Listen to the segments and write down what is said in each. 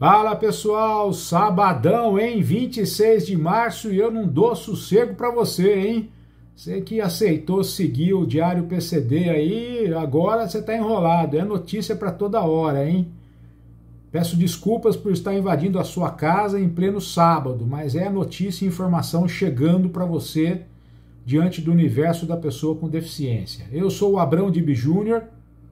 Fala pessoal, sabadão, hein? 26 de março e eu não dou sossego para você, hein? Você que aceitou seguir o Diário PCD aí, agora você tá enrolado, é notícia para toda hora, hein? Peço desculpas por estar invadindo a sua casa em pleno sábado, mas é notícia e informação chegando para você diante do universo da pessoa com deficiência. Eu sou o Abrão Dib Júnior,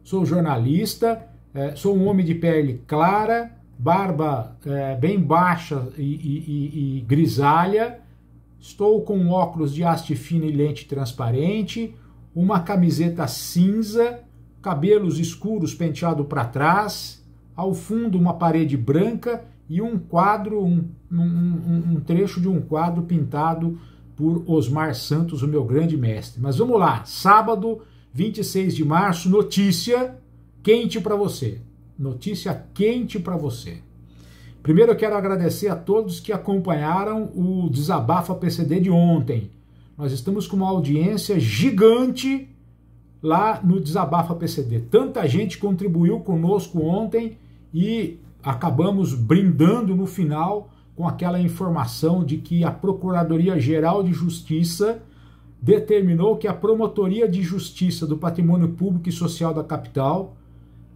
sou jornalista, eh, sou um homem de pele clara, barba é, bem baixa e, e, e, e, grisalha, estou com óculos de haste fina e lente transparente, uma camiseta cinza, cabelos escuros penteado para trás, ao fundo uma parede branca e um quadro, um, um, um trecho de um quadro pintado por Osmar Santos, o meu grande mestre. Mas vamos lá, sábado, 26 de março, notícia quente para você notícia quente para você. Primeiro eu quero agradecer a todos que acompanharam o Desabafa PCD de ontem. Nós estamos com uma audiência gigante lá no Desabafa PCD. Tanta gente contribuiu conosco ontem e acabamos brindando no final com aquela informação de que a Procuradoria Geral de Justiça determinou que a Promotoria de Justiça do Patrimônio Público e Social da Capital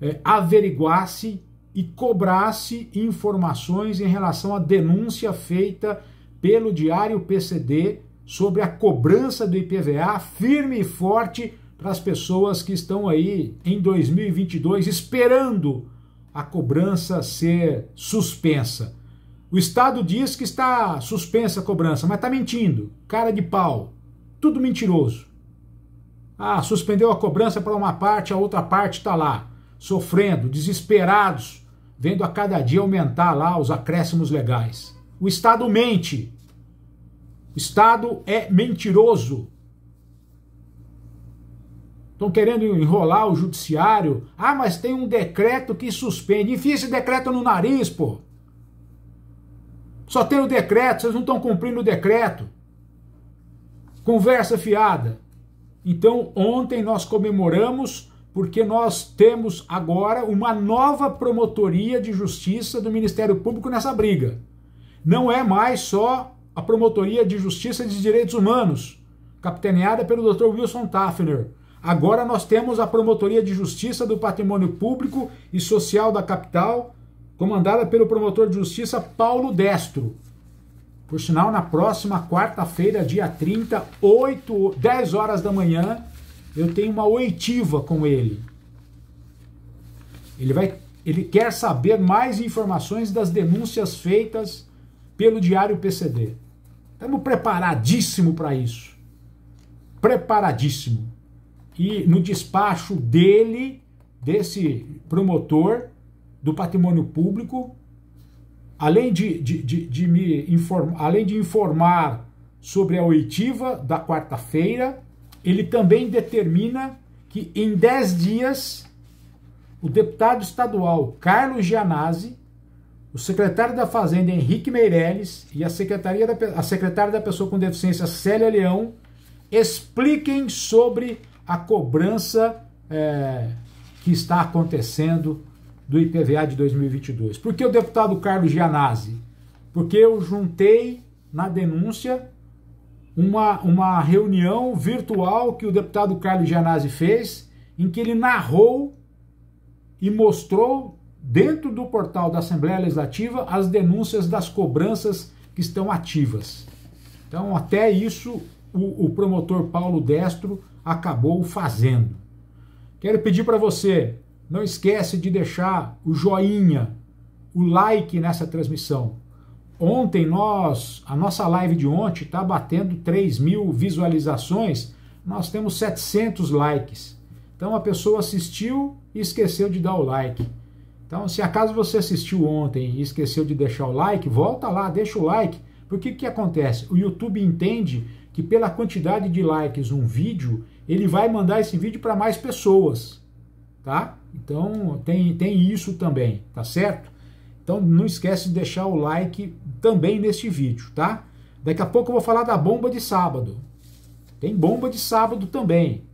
é, averiguasse e cobrasse informações em relação à denúncia feita pelo Diário PCD sobre a cobrança do IPVA firme e forte para as pessoas que estão aí em 2022 esperando a cobrança ser suspensa. O Estado diz que está suspensa a cobrança, mas está mentindo. Cara de pau. Tudo mentiroso. Ah, suspendeu a cobrança para uma parte, a outra parte está lá sofrendo, desesperados, vendo a cada dia aumentar lá os acréscimos legais. O Estado mente. O Estado é mentiroso. Estão querendo enrolar o judiciário. Ah, mas tem um decreto que suspende. Enfia esse decreto no nariz, pô. Só tem o decreto, vocês não estão cumprindo o decreto. Conversa fiada. Então, ontem nós comemoramos porque nós temos agora uma nova promotoria de justiça do Ministério Público nessa briga. Não é mais só a promotoria de justiça de direitos humanos, capitaneada pelo Dr. Wilson Tafner. Agora nós temos a promotoria de justiça do patrimônio público e social da capital, comandada pelo promotor de justiça Paulo Destro. Por sinal, na próxima quarta-feira, dia 30, 8, 10 horas da manhã, eu tenho uma oitiva com ele. Ele, vai, ele quer saber mais informações das denúncias feitas pelo Diário PCD. Estamos preparadíssimo para isso. Preparadíssimo. E no despacho dele, desse promotor do patrimônio público, além de, de, de, de me informar, além de informar sobre a oitiva da quarta-feira, ele também determina que em 10 dias o deputado estadual Carlos Gianazzi, o secretário da Fazenda Henrique Meirelles e a, secretaria da, a secretária da Pessoa com Deficiência Célia Leão expliquem sobre a cobrança é, que está acontecendo do IPVA de 2022. Por que o deputado Carlos Gianazzi? Porque eu juntei na denúncia uma, uma reunião virtual que o deputado Carlos Gianazzi fez, em que ele narrou e mostrou dentro do portal da Assembleia Legislativa as denúncias das cobranças que estão ativas. Então, até isso, o, o promotor Paulo Destro acabou fazendo. Quero pedir para você, não esquece de deixar o joinha, o like nessa transmissão. Ontem nós, a nossa live de ontem está batendo 3 mil visualizações, nós temos 700 likes. Então a pessoa assistiu e esqueceu de dar o like. Então, se acaso você assistiu ontem e esqueceu de deixar o like, volta lá, deixa o like. Porque o que acontece? O YouTube entende que pela quantidade de likes um vídeo, ele vai mandar esse vídeo para mais pessoas, tá? Então tem, tem isso também, tá certo? Então não esquece de deixar o like também neste vídeo, tá? Daqui a pouco eu vou falar da bomba de sábado. Tem bomba de sábado também.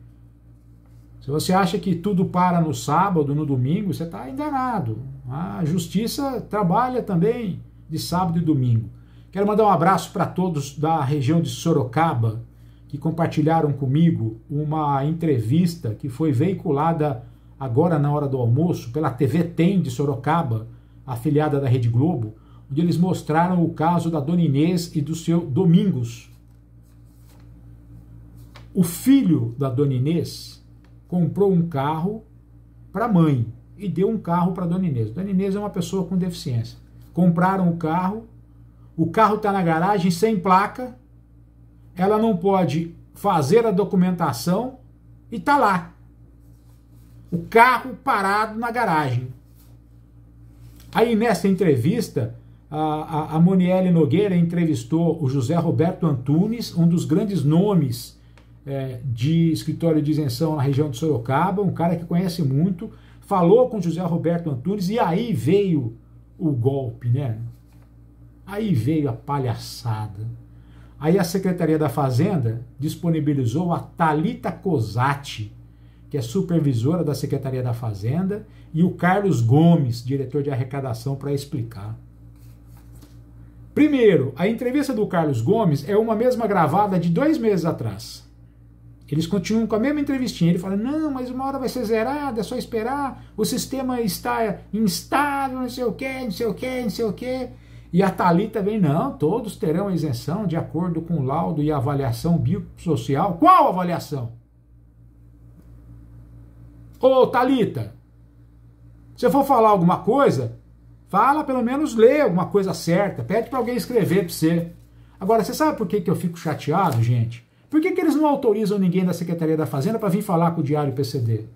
Se você acha que tudo para no sábado, no domingo, você está enganado. A justiça trabalha também de sábado e domingo. Quero mandar um abraço para todos da região de Sorocaba que compartilharam comigo uma entrevista que foi veiculada agora na hora do almoço pela TV Tem de Sorocaba, afiliada da Rede Globo onde eles mostraram o caso da dona Inês e do seu Domingos. O filho da dona Inês comprou um carro para a mãe e deu um carro para a dona Inês. Dona Inês é uma pessoa com deficiência. Compraram o carro, o carro está na garagem sem placa, ela não pode fazer a documentação e está lá. O carro parado na garagem. Aí nessa entrevista, a, a, a Moniele Nogueira entrevistou o José Roberto Antunes, um dos grandes nomes é, de escritório de isenção na região de Sorocaba, um cara que conhece muito, falou com José Roberto Antunes e aí veio o golpe, né? Aí veio a palhaçada. Aí a Secretaria da Fazenda disponibilizou a Talita Cosati, que é supervisora da Secretaria da Fazenda, e o Carlos Gomes, diretor de arrecadação, para explicar. Primeiro, a entrevista do Carlos Gomes é uma mesma gravada de dois meses atrás. Eles continuam com a mesma entrevistinha. Ele fala: não, mas uma hora vai ser zerada, é só esperar. O sistema está instável, não sei o quê, não sei o quê, não sei o quê. E a Thalita vem: não, todos terão isenção de acordo com o laudo e avaliação biopsicossocial. Qual avaliação? Ô, Thalita, se eu for falar alguma coisa, Fala, pelo menos lê alguma coisa certa, pede para alguém escrever para você. Agora, você sabe por que, que eu fico chateado, gente? Por que, que eles não autorizam ninguém da Secretaria da Fazenda para vir falar com o Diário PCD?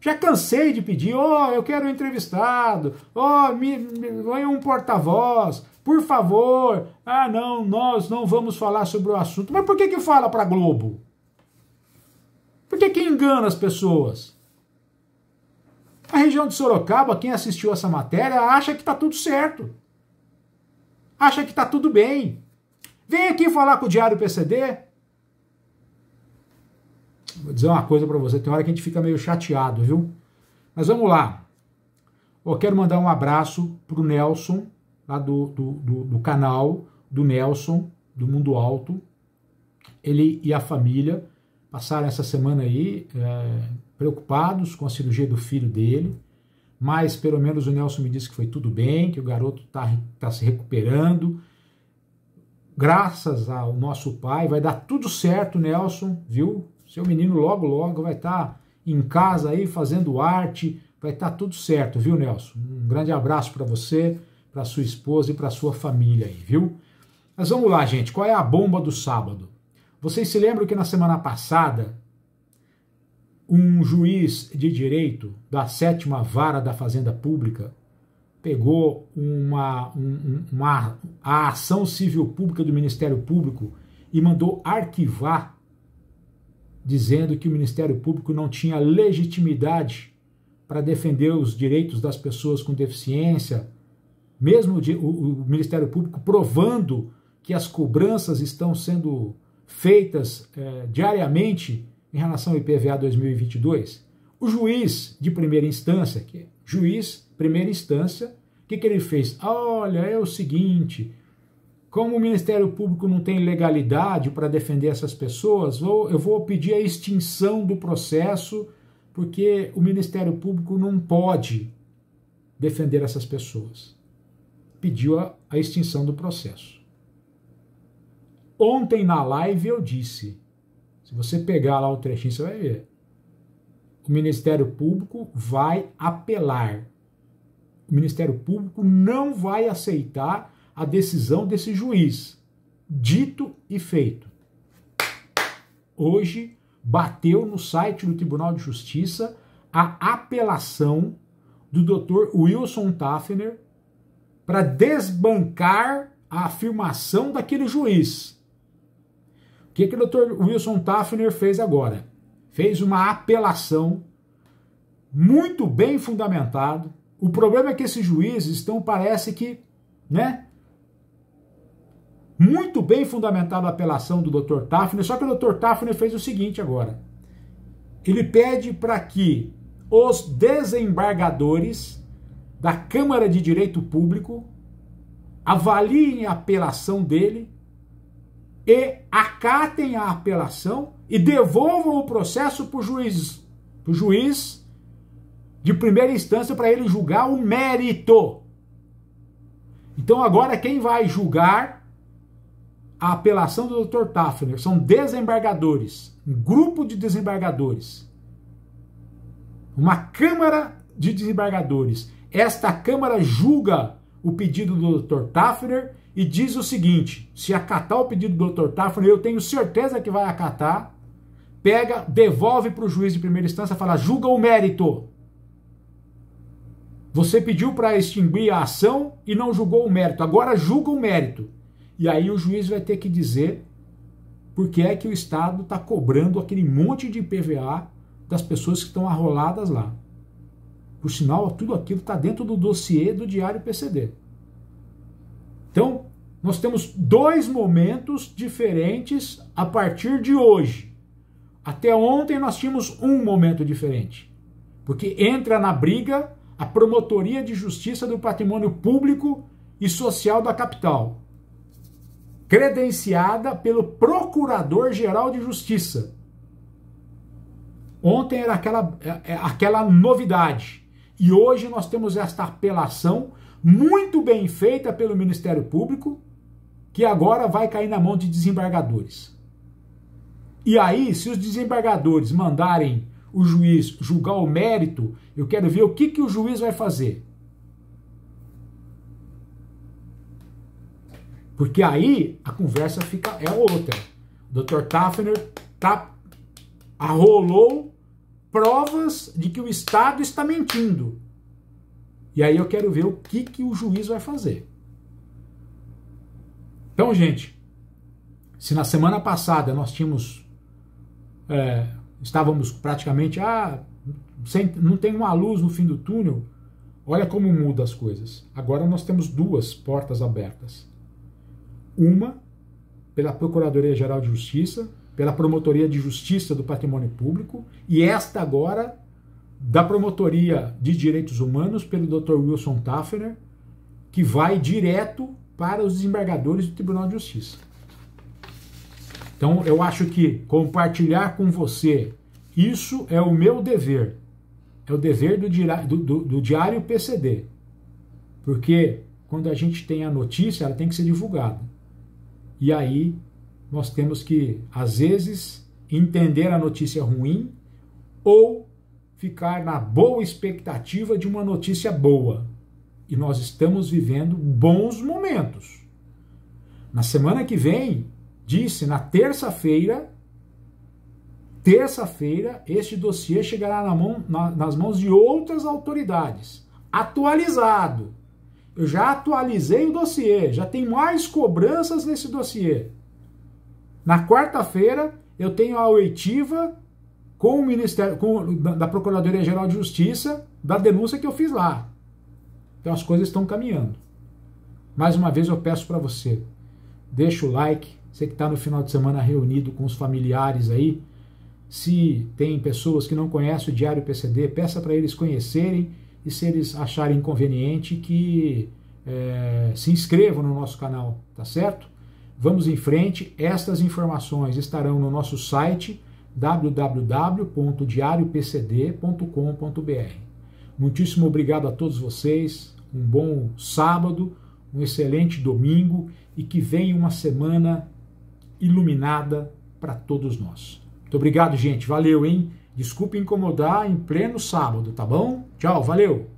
Já cansei de pedir, ó, oh, eu quero um entrevistado, ó, oh, me, me um porta-voz, por favor. Ah, não, nós não vamos falar sobre o assunto. Mas por que que fala para Globo? Por que que engana as pessoas? A região de Sorocaba, quem assistiu essa matéria, acha que está tudo certo. Acha que está tudo bem. Vem aqui falar com o Diário PCD. Vou dizer uma coisa para você, tem hora que a gente fica meio chateado, viu? Mas vamos lá. Eu quero mandar um abraço para o Nelson, lá do, do, do, do canal do Nelson, do Mundo Alto. Ele e a família passaram essa semana aí é, preocupados com a cirurgia do filho dele, mas pelo menos o Nelson me disse que foi tudo bem, que o garoto está tá se recuperando. Graças ao nosso pai, vai dar tudo certo, Nelson, viu? Seu menino logo, logo vai estar tá em casa aí fazendo arte, vai estar tá tudo certo, viu, Nelson? Um grande abraço para você, para sua esposa e para sua família aí, viu? Mas vamos lá, gente, qual é a bomba do sábado? Vocês se lembram que na semana passada um juiz de direito da sétima vara da Fazenda Pública pegou uma, um, uma, a ação civil pública do Ministério Público e mandou arquivar, dizendo que o Ministério Público não tinha legitimidade para defender os direitos das pessoas com deficiência, mesmo o, o Ministério Público provando que as cobranças estão sendo feitas é, diariamente em relação ao IPVA 2022, o juiz de primeira instância, que é juiz primeira instância, o que, que ele fez? Olha, é o seguinte, como o Ministério Público não tem legalidade para defender essas pessoas, eu vou pedir a extinção do processo, porque o Ministério Público não pode defender essas pessoas. Pediu a, a extinção do processo. Ontem na live eu disse: se você pegar lá o trechinho, você vai ver. O Ministério Público vai apelar. O Ministério Público não vai aceitar a decisão desse juiz. Dito e feito. Hoje bateu no site do Tribunal de Justiça a apelação do Dr. Wilson Tafner para desbancar a afirmação daquele juiz. O que, que o Dr. Wilson Tafner fez agora? Fez uma apelação muito bem fundamentada. O problema é que esses juízes estão, parece que, né? Muito bem fundamentada a apelação do Dr. Tafner, só que o Dr. Tafner fez o seguinte agora. Ele pede para que os desembargadores da Câmara de Direito Público avaliem a apelação dele e acatem a apelação e devolvam o processo para o juiz, juiz de primeira instância para ele julgar o mérito. Então agora quem vai julgar a apelação do Dr. Tafner são desembargadores, um grupo de desembargadores. Uma Câmara de Desembargadores. Esta Câmara julga o pedido do Dr. Tafner e diz o seguinte: se acatar o pedido do Dr. Tafra, eu tenho certeza que vai acatar, pega, devolve para o juiz de primeira instância, fala, julga o mérito. Você pediu para extinguir a ação e não julgou o mérito. Agora julga o mérito. E aí o juiz vai ter que dizer por que é que o Estado está cobrando aquele monte de IPVA das pessoas que estão arroladas lá. Por sinal, tudo aquilo está dentro do dossiê do Diário PCD. Então, nós temos dois momentos diferentes a partir de hoje. Até ontem nós tínhamos um momento diferente, porque entra na briga a Promotoria de Justiça do Patrimônio Público e Social da capital, credenciada pelo Procurador-Geral de Justiça. Ontem era aquela, é, é, aquela novidade. E hoje nós temos esta apelação muito bem feita pelo Ministério Público, que agora vai cair na mão de desembargadores. E aí, se os desembargadores mandarem o juiz julgar o mérito, eu quero ver o que, que o juiz vai fazer. Porque aí a conversa fica é outra. O Dr. Tafner tá, arrolou provas de que o Estado está mentindo. E aí eu quero ver o que, que o juiz vai fazer. Então, gente, se na semana passada nós tínhamos. É, estávamos praticamente. Ah, sem, não tem uma luz no fim do túnel. Olha como muda as coisas. Agora nós temos duas portas abertas. Uma pela Procuradoria Geral de Justiça, pela Promotoria de Justiça do Patrimônio Público, e esta agora da Promotoria de Direitos Humanos pelo Dr. Wilson Taffner, que vai direto para os desembargadores do Tribunal de Justiça. Então, eu acho que compartilhar com você isso é o meu dever, é o dever do, do, do, do Diário PCD, porque quando a gente tem a notícia, ela tem que ser divulgada. E aí nós temos que, às vezes, entender a notícia ruim ou ficar na boa expectativa de uma notícia boa. E nós estamos vivendo bons momentos. Na semana que vem, disse, na terça-feira, terça-feira, este dossiê chegará na mão, na, nas mãos de outras autoridades. Atualizado. Eu já atualizei o dossiê, já tem mais cobranças nesse dossiê. Na quarta-feira, eu tenho a oitiva com o Ministério com, da, da Procuradoria Geral de Justiça da denúncia que eu fiz lá. Então as coisas estão caminhando. Mais uma vez eu peço para você, deixa o like, você que está no final de semana reunido com os familiares aí, se tem pessoas que não conhecem o Diário PCD, peça para eles conhecerem e se eles acharem conveniente que é, se inscrevam no nosso canal, tá certo? Vamos em frente, estas informações estarão no nosso site www.diariopcd.com.br. Muitíssimo obrigado a todos vocês, um bom sábado, um excelente domingo e que venha uma semana iluminada para todos nós. Muito obrigado, gente. Valeu, hein? Desculpe incomodar em pleno sábado, tá bom? Tchau, valeu!